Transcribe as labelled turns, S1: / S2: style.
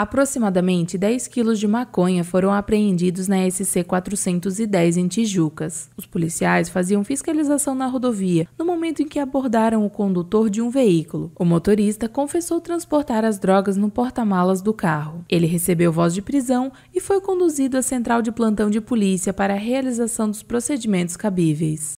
S1: Aproximadamente 10 quilos de maconha foram apreendidos na SC 410 em Tijucas. Os policiais faziam fiscalização na rodovia no momento em que abordaram o condutor de um veículo. O motorista confessou transportar as drogas no porta-malas do carro. Ele recebeu voz de prisão e foi conduzido à central de plantão de polícia para a realização dos procedimentos cabíveis.